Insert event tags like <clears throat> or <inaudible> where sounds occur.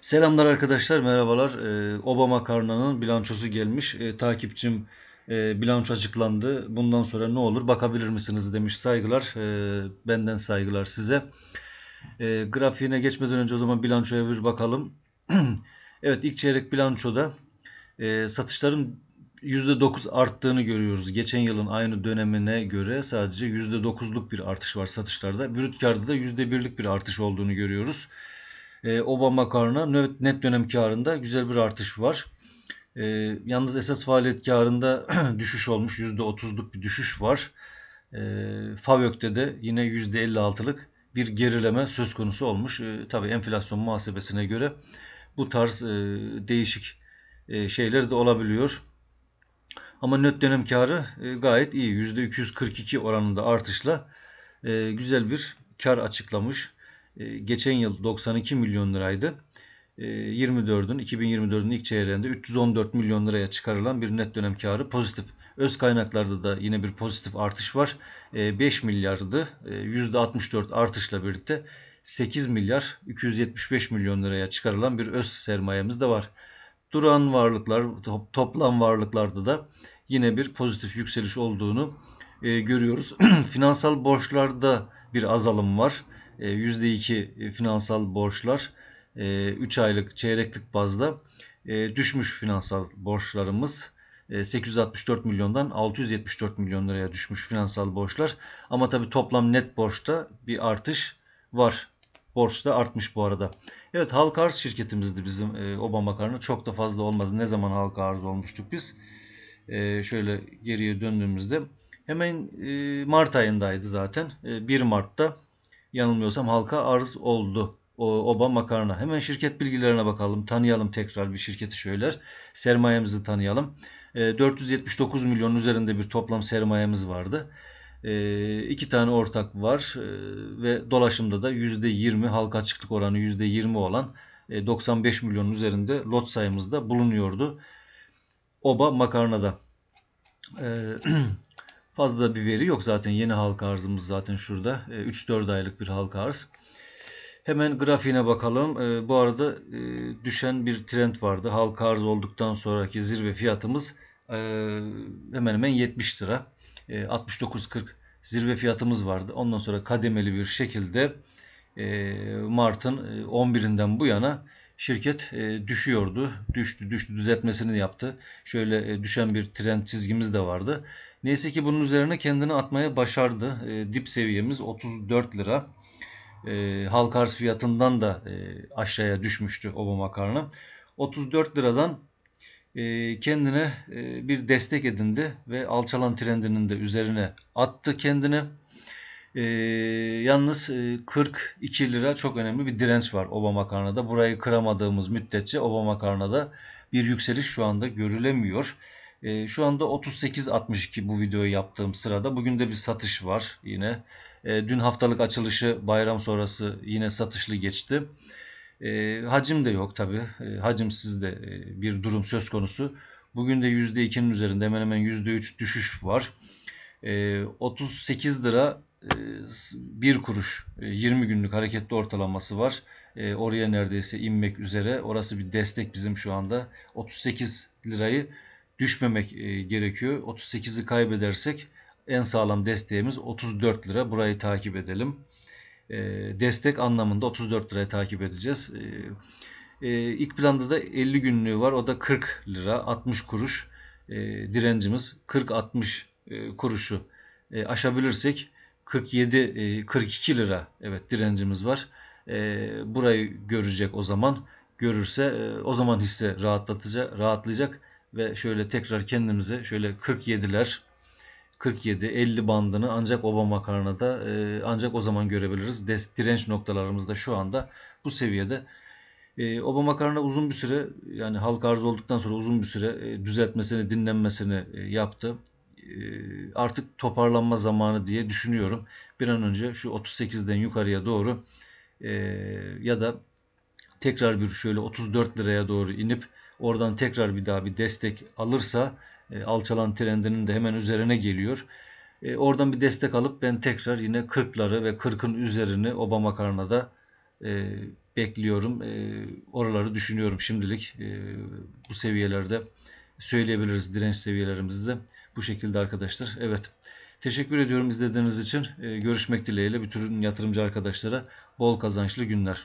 Selamlar arkadaşlar, merhabalar. Ee, Obama Karna'nın bilançosu gelmiş. Ee, takipçim e, bilanço açıklandı. Bundan sonra ne olur bakabilir misiniz demiş. Saygılar, ee, benden saygılar size. Ee, grafiğine geçmeden önce o zaman bilançoya bir bakalım. <clears throat> evet, ilk çeyrek bilançoda e, satışların %9 arttığını görüyoruz. Geçen yılın aynı dönemine göre sadece %9'luk bir artış var satışlarda. Brüt karda da %1'lik bir artış olduğunu görüyoruz. E, Obama karına net dönem karında güzel bir artış var. E, yalnız esas faaliyet karında <clears throat> düşüş olmuş. %30'luk bir düşüş var. E, FAVÖK'te de yine %56'lık bir gerileme söz konusu olmuş. E, tabii enflasyon muhasebesine göre bu tarz değişik şeyler de olabiliyor. Ama net dönem karı gayet iyi. %242 oranında artışla güzel bir kar açıklamış. Ee, geçen yıl 92 milyon liraydı. 24'ün ee, 2024'ün ilk çeyreğinde 314 milyon liraya çıkarılan bir net dönem karı pozitif. Öz kaynaklarda da yine bir pozitif artış var. 5 ee, milyardı %64 e, artışla birlikte 8 milyar 275 milyon liraya çıkarılan bir öz sermayemiz de var. Duran varlıklar, toplam varlıklarda da yine bir pozitif yükseliş olduğunu e, görüyoruz. <clears throat> Finansal borçlarda bir azalım var. %2 e, e, finansal borçlar 3 e, aylık çeyreklik bazda düşmüş finansal borçlarımız. 864 milyondan 674 milyon liraya düşmüş finansal borçlar. Ama tabi toplam net borçta bir artış var. Borç da artmış bu arada. Evet halk arz şirketimizdi bizim e, Obama karnı. Çok da fazla olmadı. Ne zaman halk arz olmuştuk biz? E, şöyle geriye döndüğümüzde hemen e, Mart ayındaydı zaten. E, 1 Mart'ta yanılmıyorsam halka arz oldu. O, oba makarna. Hemen şirket bilgilerine bakalım. Tanıyalım tekrar bir şirketi şöyle. Sermayemizi tanıyalım. E, 479 milyon üzerinde bir toplam sermayemiz vardı. E, iki tane ortak var e, ve dolaşımda da %20 halka açıklık oranı %20 olan e, 95 milyon üzerinde lot sayımızda bulunuyordu. Oba makarnada. E, <clears throat> Fazla da bir veri yok zaten. Yeni halka arzımız zaten şurada. 3-4 e, aylık bir halka arz. Hemen grafiğine bakalım. E, bu arada e, düşen bir trend vardı. Halka arz olduktan sonraki zirve fiyatımız hemen hemen 70 lira. 69.40 zirve fiyatımız vardı. Ondan sonra kademeli bir şekilde Mart'ın 11'inden bu yana şirket e, düşüyordu. Düştü, düştü, düzeltmesini yaptı. Şöyle e, düşen bir trend çizgimiz de vardı. Neyse ki bunun üzerine kendini atmaya başardı. E, dip seviyemiz 34 lira. E, halk arz fiyatından da e, aşağıya düşmüştü oba makarna. 34 liradan e, kendine e, bir destek edindi ve alçalan trendinin de üzerine attı kendini. E, yalnız e, 42 lira çok önemli bir direnç var Obama karnada. Burayı kıramadığımız müddetçe Obama karnada bir yükseliş şu anda görülemiyor. E, şu anda 38.62 bu videoyu yaptığım sırada. Bugün de bir satış var yine. E, dün haftalık açılışı bayram sonrası yine satışlı geçti. E, hacim de yok tabi. E, hacimsiz de e, bir durum söz konusu. Bugün de %2'nin üzerinde hemen hemen %3 düşüş var. E, 38 lira 1 e, kuruş 20 e, günlük hareketli ortalaması var. E, oraya neredeyse inmek üzere. Orası bir destek bizim şu anda. 38 lirayı düşmemek gerekiyor. 38'i kaybedersek en sağlam desteğimiz 34 lira. Burayı takip edelim. Destek anlamında 34 lirayı takip edeceğiz. İlk planda da 50 günlüğü var. O da 40 lira 60 kuruş direncimiz. 40-60 kuruşu aşabilirsek 47 42 e, lira evet direncimiz var. E, burayı görecek o zaman. Görürse e, o zaman hisse rahatlatacak, rahatlayacak ve şöyle tekrar kendimize şöyle 47'ler 47 50 bandını ancak Obama da ancak o zaman görebiliriz. Direnç noktalarımızda şu anda bu seviyede. E, Obama kararına uzun bir süre yani halk arz olduktan sonra uzun bir süre düzeltmesini, dinlenmesini yaptı. E, artık toparlanma zamanı diye düşünüyorum. Bir an önce şu 38'den yukarıya doğru e, ya da tekrar bir şöyle 34 liraya doğru inip oradan tekrar bir daha bir destek alırsa e, alçalan trendinin de hemen üzerine geliyor. Oradan bir destek alıp ben tekrar yine 40'ları ve 40'ın üzerini Obama karnada e, bekliyorum. E, oraları düşünüyorum şimdilik. bu seviyelerde söyleyebiliriz direnç seviyelerimizi de bu şekilde arkadaşlar. Evet. Teşekkür ediyorum izlediğiniz için. Ee, görüşmek dileğiyle bütün yatırımcı arkadaşlara bol kazançlı günler.